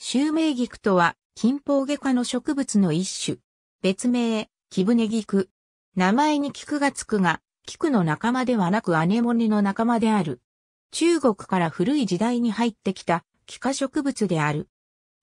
襲名菊とは、金峰外科の植物の一種。別名、木舟菊。名前に菊がつくが、菊の仲間ではなくアネモネの仲間である。中国から古い時代に入ってきた、気化植物である。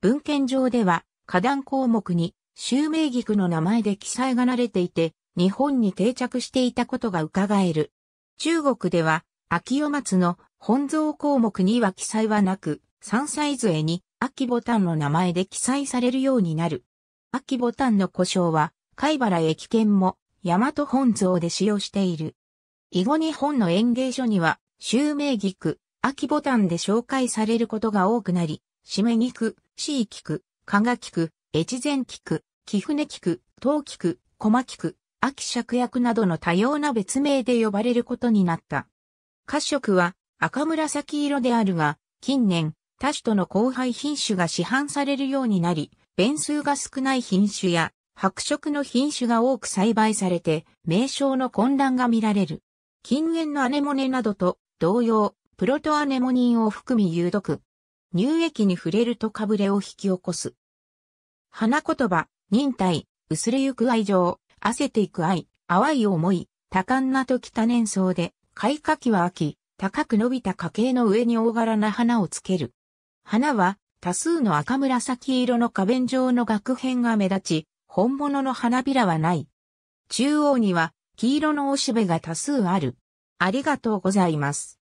文献上では、花壇項目に、襲名菊の名前で記載がなれていて、日本に定着していたことが伺える。中国では、秋夜松の本草項目には記載はなく、山菜杖に秋ボタンの名前で記載されるようになる。秋ボタンの故障は、貝原駅券も、大和本蔵で使用している。以後日本の園芸所には、襲名菊、秋ボタンで紹介されることが多くなり、締め菊、シー菊、加賀菊、越前菊、貴船菊、東菊、駒菊、秋芍薬などの多様な別名で呼ばれることになった。褐色は赤紫色であるが、近年、他種との交配品種が市販されるようになり、便数が少ない品種や白色の品種が多く栽培されて、名称の混乱が見られる。近縁のアネモネなどと同様、プロトアネモニンを含み有毒。乳液に触れるとかぶれを引き起こす。花言葉、忍耐、薄れゆく愛情、汗ていく愛、淡い思い、多感な時多年草で、開花期は秋、高く伸びた家系の上に大柄な花をつける。花は多数の赤紫色の花弁状の額片が目立ち、本物の花びらはない。中央には黄色のおしべが多数ある。ありがとうございます。